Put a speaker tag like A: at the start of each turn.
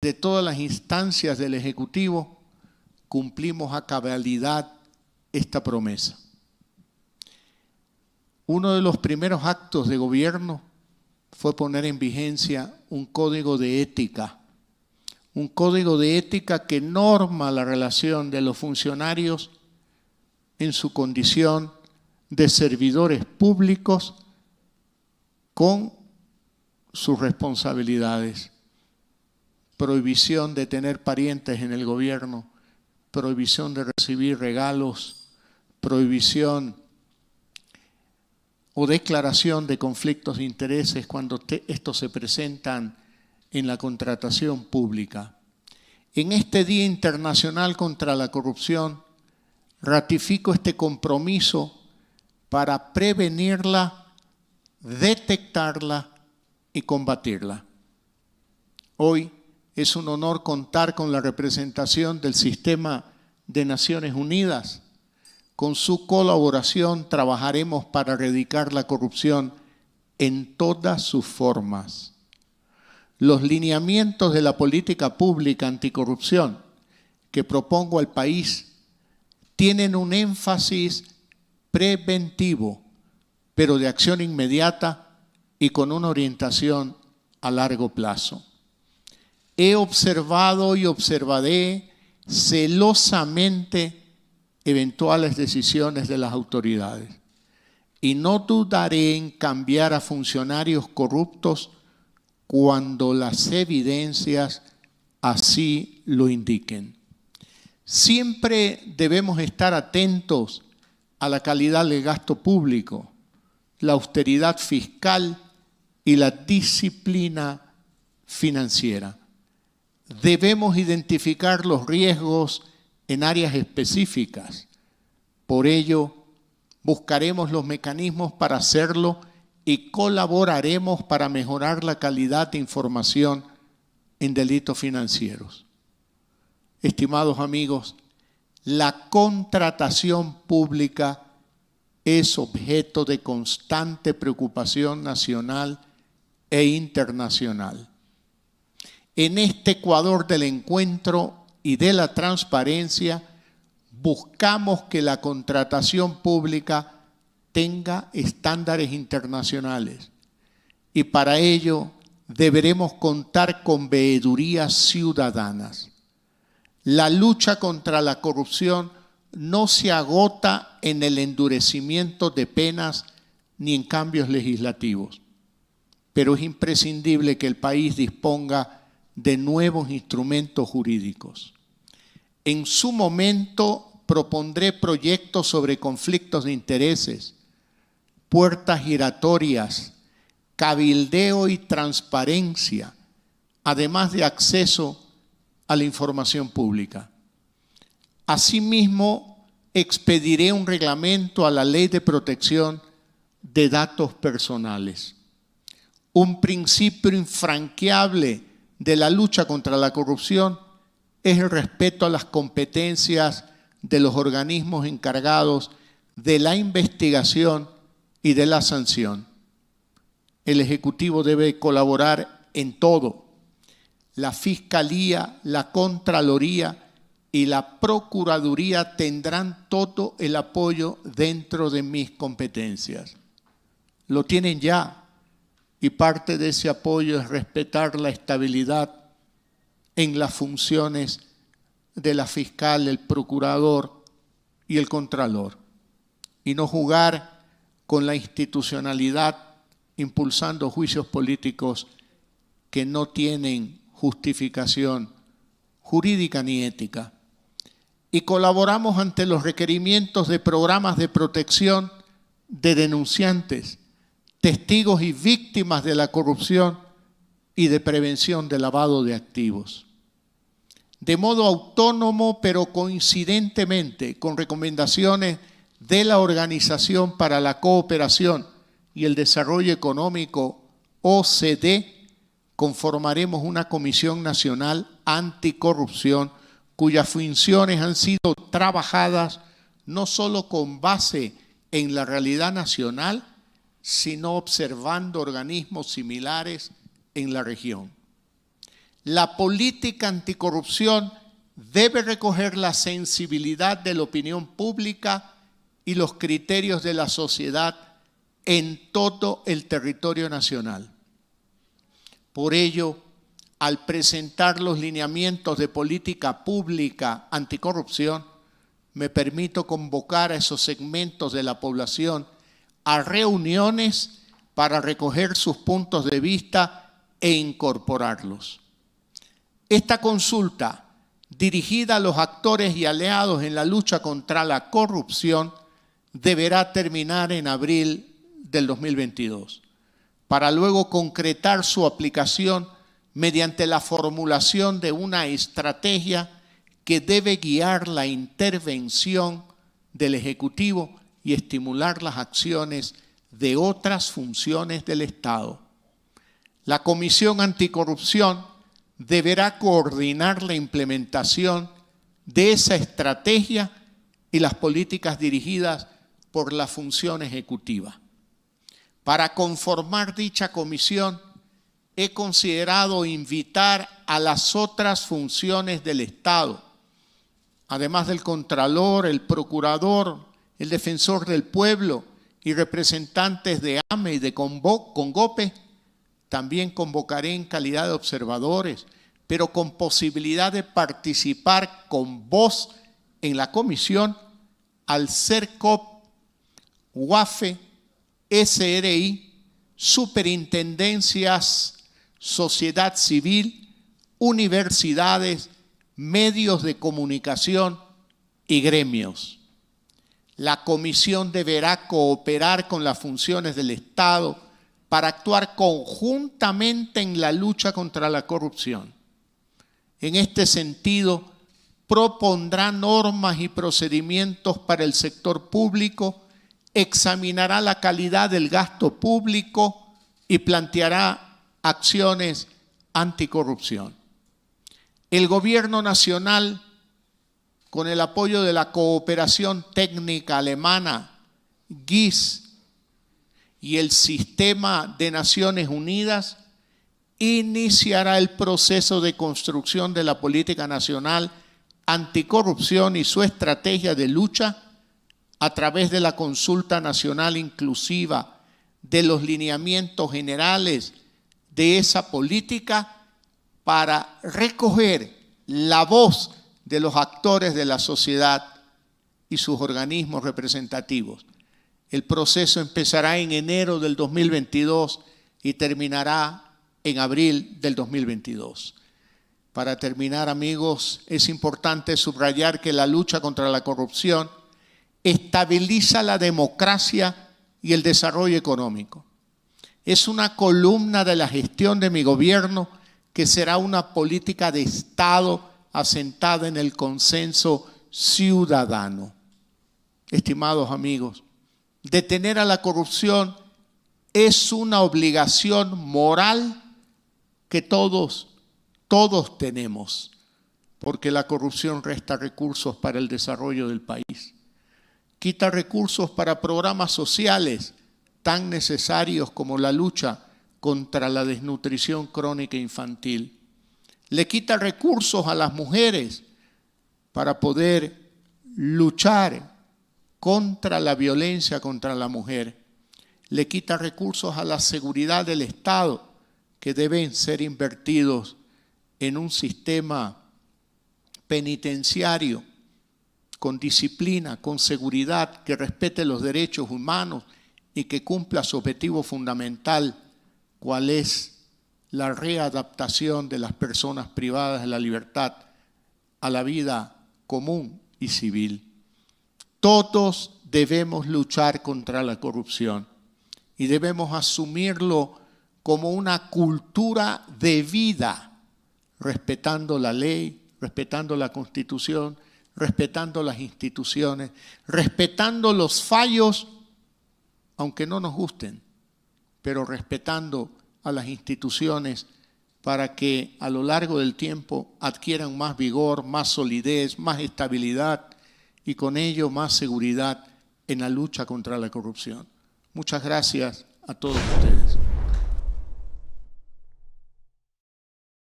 A: de todas las instancias del Ejecutivo, cumplimos a cabalidad esta promesa. Uno de los primeros actos de gobierno fue poner en vigencia un código de ética, un código de ética que norma la relación de los funcionarios en su condición de servidores públicos con sus responsabilidades prohibición de tener parientes en el gobierno, prohibición de recibir regalos, prohibición o declaración de conflictos de intereses cuando estos se presentan en la contratación pública. En este Día Internacional contra la Corrupción, ratifico este compromiso para prevenirla, detectarla y combatirla. Hoy es un honor contar con la representación del sistema de Naciones Unidas. Con su colaboración trabajaremos para erradicar la corrupción en todas sus formas. Los lineamientos de la política pública anticorrupción que propongo al país tienen un énfasis preventivo, pero de acción inmediata y con una orientación a largo plazo he observado y observaré celosamente eventuales decisiones de las autoridades y no dudaré en cambiar a funcionarios corruptos cuando las evidencias así lo indiquen. Siempre debemos estar atentos a la calidad del gasto público, la austeridad fiscal y la disciplina financiera debemos identificar los riesgos en áreas específicas. Por ello, buscaremos los mecanismos para hacerlo y colaboraremos para mejorar la calidad de información en delitos financieros. Estimados amigos, la contratación pública es objeto de constante preocupación nacional e internacional en este Ecuador del encuentro y de la transparencia, buscamos que la contratación pública tenga estándares internacionales y para ello deberemos contar con veedurías ciudadanas. La lucha contra la corrupción no se agota en el endurecimiento de penas ni en cambios legislativos, pero es imprescindible que el país disponga de nuevos instrumentos jurídicos. En su momento propondré proyectos sobre conflictos de intereses, puertas giratorias, cabildeo y transparencia, además de acceso a la información pública. Asimismo, expediré un reglamento a la Ley de Protección de Datos Personales, un principio infranqueable de la lucha contra la corrupción es el respeto a las competencias de los organismos encargados de la investigación y de la sanción. El Ejecutivo debe colaborar en todo. La Fiscalía, la Contraloría y la Procuraduría tendrán todo el apoyo dentro de mis competencias. Lo tienen ya y parte de ese apoyo es respetar la estabilidad en las funciones de la fiscal, el procurador y el contralor, y no jugar con la institucionalidad impulsando juicios políticos que no tienen justificación jurídica ni ética. Y colaboramos ante los requerimientos de programas de protección de denunciantes testigos y víctimas de la corrupción y de prevención de lavado de activos. De modo autónomo, pero coincidentemente con recomendaciones de la Organización para la Cooperación y el Desarrollo Económico, OCDE, conformaremos una Comisión Nacional Anticorrupción cuyas funciones han sido trabajadas no solo con base en la realidad nacional, sino observando organismos similares en la región. La política anticorrupción debe recoger la sensibilidad de la opinión pública y los criterios de la sociedad en todo el territorio nacional. Por ello, al presentar los lineamientos de política pública anticorrupción, me permito convocar a esos segmentos de la población a reuniones para recoger sus puntos de vista e incorporarlos. Esta consulta, dirigida a los actores y aliados en la lucha contra la corrupción, deberá terminar en abril del 2022, para luego concretar su aplicación mediante la formulación de una estrategia que debe guiar la intervención del Ejecutivo y estimular las acciones de otras funciones del Estado. La Comisión Anticorrupción deberá coordinar la implementación de esa estrategia y las políticas dirigidas por la función ejecutiva. Para conformar dicha comisión, he considerado invitar a las otras funciones del Estado, además del Contralor, el Procurador, el defensor del pueblo y representantes de AME y de Congope, también convocaré en calidad de observadores, pero con posibilidad de participar con voz en la comisión al CERCOP, UAFE, SRI, superintendencias, sociedad civil, universidades, medios de comunicación y gremios. La comisión deberá cooperar con las funciones del Estado para actuar conjuntamente en la lucha contra la corrupción. En este sentido, propondrá normas y procedimientos para el sector público, examinará la calidad del gasto público y planteará acciones anticorrupción. El gobierno nacional con el apoyo de la cooperación técnica alemana, GIS, y el sistema de Naciones Unidas, iniciará el proceso de construcción de la política nacional anticorrupción y su estrategia de lucha a través de la consulta nacional inclusiva, de los lineamientos generales de esa política para recoger la voz de los actores de la sociedad y sus organismos representativos. El proceso empezará en enero del 2022 y terminará en abril del 2022. Para terminar, amigos, es importante subrayar que la lucha contra la corrupción estabiliza la democracia y el desarrollo económico. Es una columna de la gestión de mi gobierno que será una política de Estado asentada en el consenso ciudadano. Estimados amigos, detener a la corrupción es una obligación moral que todos, todos tenemos, porque la corrupción resta recursos para el desarrollo del país, quita recursos para programas sociales tan necesarios como la lucha contra la desnutrición crónica infantil le quita recursos a las mujeres para poder luchar contra la violencia contra la mujer, le quita recursos a la seguridad del Estado que deben ser invertidos en un sistema penitenciario con disciplina, con seguridad, que respete los derechos humanos y que cumpla su objetivo fundamental, cuál es la readaptación de las personas privadas de la libertad a la vida común y civil. Todos debemos luchar contra la corrupción y debemos asumirlo como una cultura de vida, respetando la ley, respetando la constitución, respetando las instituciones, respetando los fallos, aunque no nos gusten, pero respetando a las instituciones para que a lo largo del tiempo adquieran más vigor, más solidez, más estabilidad y con ello más seguridad en la lucha contra la corrupción. Muchas gracias a todos ustedes.